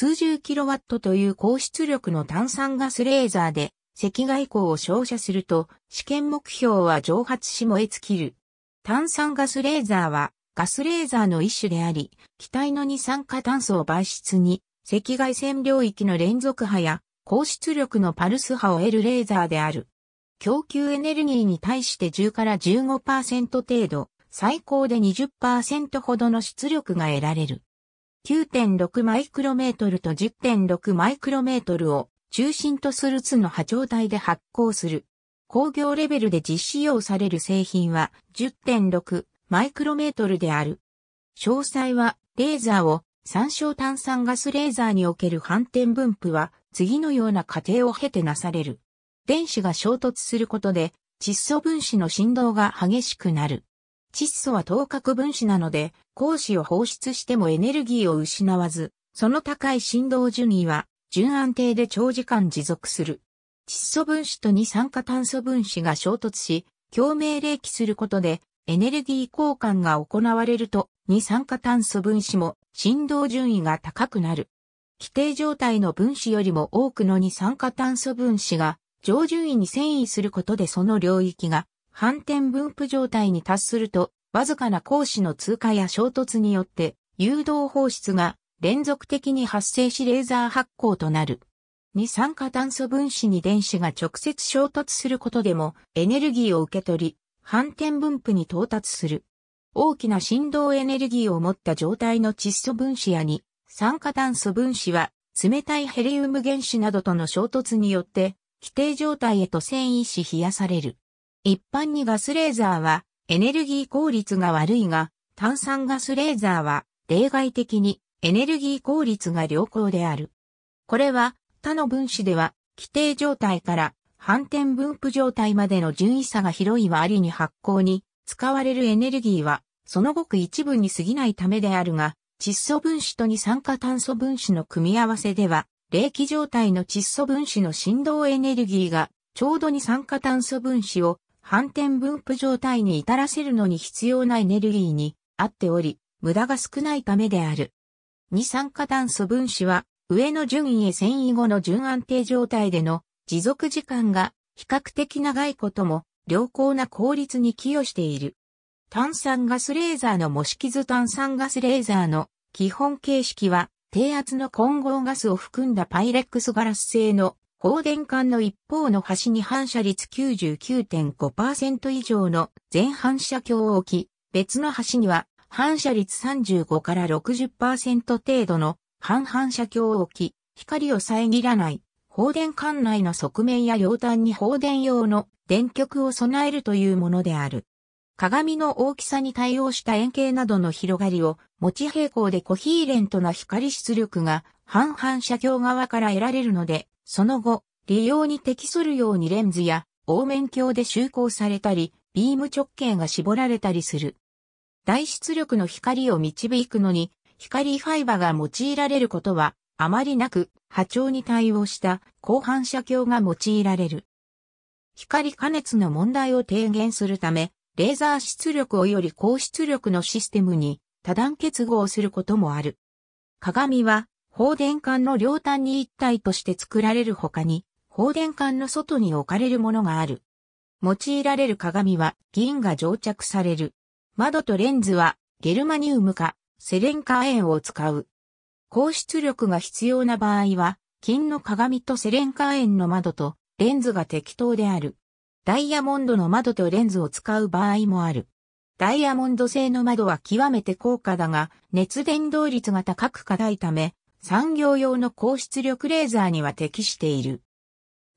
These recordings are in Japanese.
数十キロワットという高出力の炭酸ガスレーザーで赤外光を照射すると試験目標は蒸発し燃え尽きる。炭酸ガスレーザーはガスレーザーの一種であり、機体の二酸化炭素を媒質に赤外線領域の連続波や高出力のパルス波を得るレーザーである。供給エネルギーに対して10から15%程度、最高で20%ほどの出力が得られる。9.6マイクロメートルと10.6マイクロメートルを中心とする津の波長帯で発光する。工業レベルで実使用される製品は10.6マイクロメートルである。詳細はレーザーを三小炭酸ガスレーザーにおける反転分布は次のような過程を経てなされる。電子が衝突することで窒素分子の振動が激しくなる。窒素は等角分子なので、光子を放出してもエネルギーを失わず、その高い振動順位は、順安定で長時間持続する。窒素分子と二酸化炭素分子が衝突し、共鳴冷気することで、エネルギー交換が行われると、二酸化炭素分子も振動順位が高くなる。規定状態の分子よりも多くの二酸化炭素分子が上順位に遷移することでその領域が反転分布状態に達するとわずかな光子の通過や衝突によって、誘導放出が連続的に発生しレーザー発光となる。二酸化炭素分子に電子が直接衝突することでもエネルギーを受け取り、反転分布に到達する。大きな振動エネルギーを持った状態の窒素分子や二酸化炭素分子は、冷たいヘリウム原子などとの衝突によって、規定状態へと遷移し冷やされる。一般にガスレーザーは、エネルギー効率が悪いが、炭酸ガスレーザーは例外的にエネルギー効率が良好である。これは他の分子では規定状態から反転分布状態までの順位差が広い割に発光に使われるエネルギーはそのごく一部に過ぎないためであるが、窒素分子と二酸化炭素分子の組み合わせでは、冷気状態の窒素分子の振動エネルギーがちょうど二酸化炭素分子を反転分布状態に至らせるのに必要なエネルギーに合っており、無駄が少ないためである。二酸化炭素分子は、上の順位へ遷移後の順安定状態での持続時間が比較的長いことも良好な効率に寄与している。炭酸ガスレーザーの模式図炭酸ガスレーザーの基本形式は低圧の混合ガスを含んだパイレックスガラス製の放電管の一方の端に反射率99.5%以上の全反射鏡を置き、別の端には反射率35から60%程度の半反射鏡を置き、光を遮らない放電管内の側面や両端に放電用の電極を備えるというものである。鏡の大きさに対応した円形などの広がりを持ち平行でコヒーレントな光出力が半反射鏡側から得られるので、その後、利用に適するようにレンズや、凹面鏡で集光されたり、ビーム直径が絞られたりする。大出力の光を導くのに、光ファイバが用いられることは、あまりなく、波長に対応した高反射鏡が用いられる。光加熱の問題を低減するため、レーザー出力及よ高出力のシステムに多段結合することもある。鏡は放電管の両端に一体として作られる他に、放電管の外に置かれるものがある。用いられる鏡は銀が蒸着される。窓とレンズはゲルマニウムかセレンカエンを使う。高出力が必要な場合は、金の鏡とセレンカエンの窓とレンズが適当である。ダイヤモンドの窓とレンズを使う場合もある。ダイヤモンド製の窓は極めて高価だが、熱伝導率が高く硬いため、産業用の高出力レーザーには適している。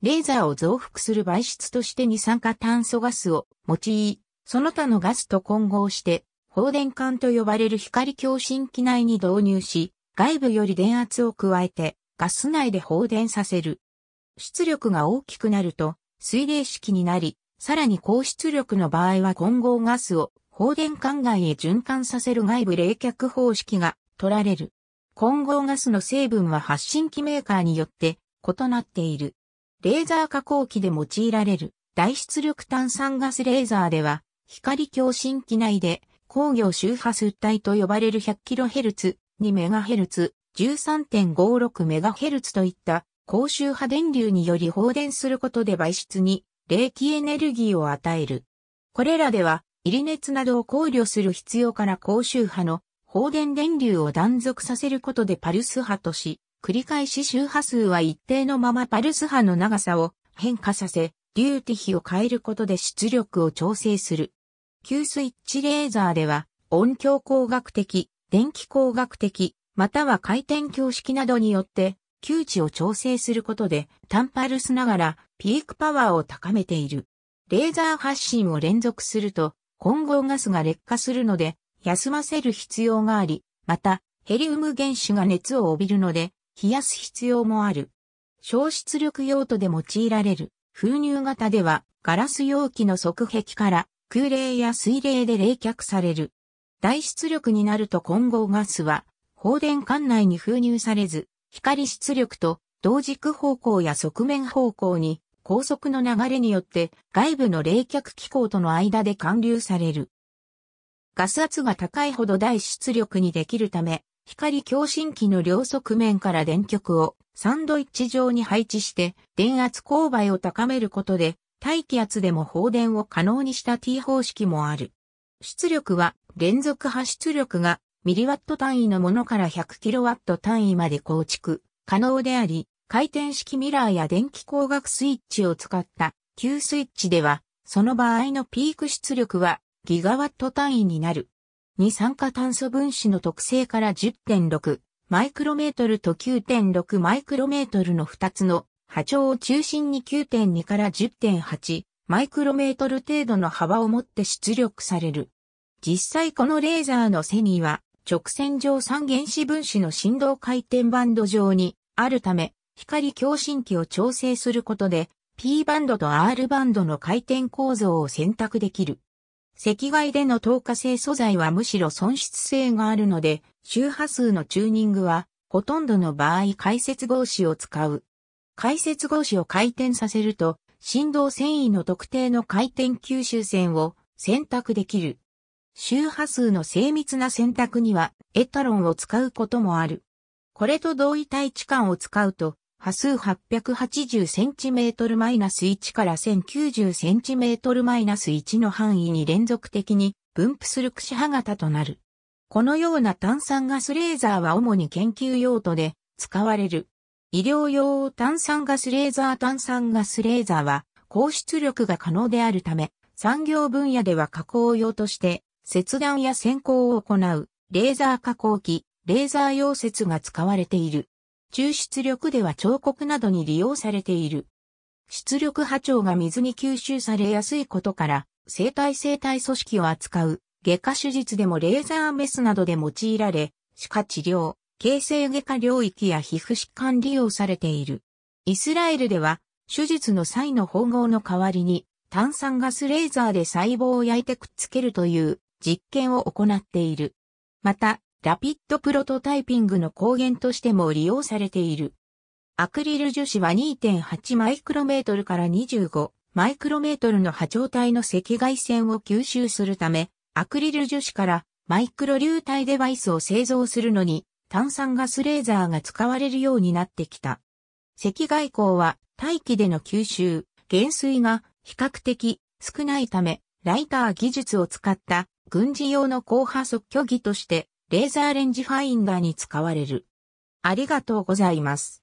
レーザーを増幅する媒質として二酸化炭素ガスを用い、その他のガスと混合して、放電管と呼ばれる光共振器内に導入し、外部より電圧を加えて、ガス内で放電させる。出力が大きくなると、水冷式になり、さらに高出力の場合は混合ガスを放電管外へ循環させる外部冷却方式が取られる。混合ガスの成分は発信機メーカーによって異なっている。レーザー加工機で用いられる大出力炭酸ガスレーザーでは光共振機内で工業周波数帯と呼ばれる 100kHz、2MHz、13.56MHz といった高周波電流により放電することで媒質に冷気エネルギーを与える。これらでは、入り熱などを考慮する必要から高周波の放電電流を断続させることでパルス波とし、繰り返し周波数は一定のままパルス波の長さを変化させ、ティ比を変えることで出力を調整する。急スイッチレーザーでは、音響工学的、電気工学的、または回転教式などによって、窮地を調整することで、単パルスながら、ピークパワーを高めている。レーザー発信を連続すると、混合ガスが劣化するので、休ませる必要があり、また、ヘリウム原子が熱を帯びるので、冷やす必要もある。消失力用途で用いられる。封入型では、ガラス容器の側壁から空冷や水冷で冷却される。大出力になると混合ガスは、放電管内に封入されず、光出力と同軸方向や側面方向に高速の流れによって外部の冷却機構との間で貫流される。ガス圧が高いほど大出力にできるため、光共振器の両側面から電極をサンドイッチ状に配置して電圧勾配を高めることで大気圧でも放電を可能にした T 方式もある。出力は連続波出力がミリワット単位のものから100キロワット単位まで構築可能であり、回転式ミラーや電気工学スイッチを使った Q スイッチでは、その場合のピーク出力はギガワット単位になる。二酸化炭素分子の特性から10.6マイクロメートルと9.6マイクロメートルの2つの波長を中心に9.2から10.8マイクロメートル程度の幅を持って出力される。実際このレーザーの背には直線上三原子分子の振動回転バンド上にあるため光共振器を調整することで P バンドと R バンドの回転構造を選択できる。赤外での透過性素材はむしろ損失性があるので、周波数のチューニングは、ほとんどの場合解説合子を使う。解説合子を回転させると、振動繊維の特定の回転吸収線を選択できる。周波数の精密な選択にはエタロンを使うこともある。これと同位体置換を使うと波数 880cm-1 から 1090cm-1 の範囲に連続的に分布する櫛歯型となる。このような炭酸ガスレーザーは主に研究用途で使われる。医療用炭酸ガスレーザー炭酸ガスレーザーは高出力が可能であるため、産業分野では加工用として切断や線香を行うレーザー加工機、レーザー溶接が使われている。抽出力では彫刻などに利用されている。出力波長が水に吸収されやすいことから、生体生体組織を扱う、外科手術でもレーザーメスなどで用いられ、歯科治療、形成外科領域や皮膚疾患利用されている。イスラエルでは、手術の際の縫合の代わりに、炭酸ガスレーザーで細胞を焼いてくっつけるという実験を行っている。また、ラピッドプロトタイピングの光源としても利用されている。アクリル樹脂は2.8マイクロメートルから25マイクロメートルの波長帯の赤外線を吸収するため、アクリル樹脂からマイクロ流体デバイスを製造するのに炭酸ガスレーザーが使われるようになってきた。赤外光は大気での吸収、減衰が比較的少ないため、ライター技術を使った軍事用の高波速距儀としてレーザーレンジファインダーに使われる。ありがとうございます。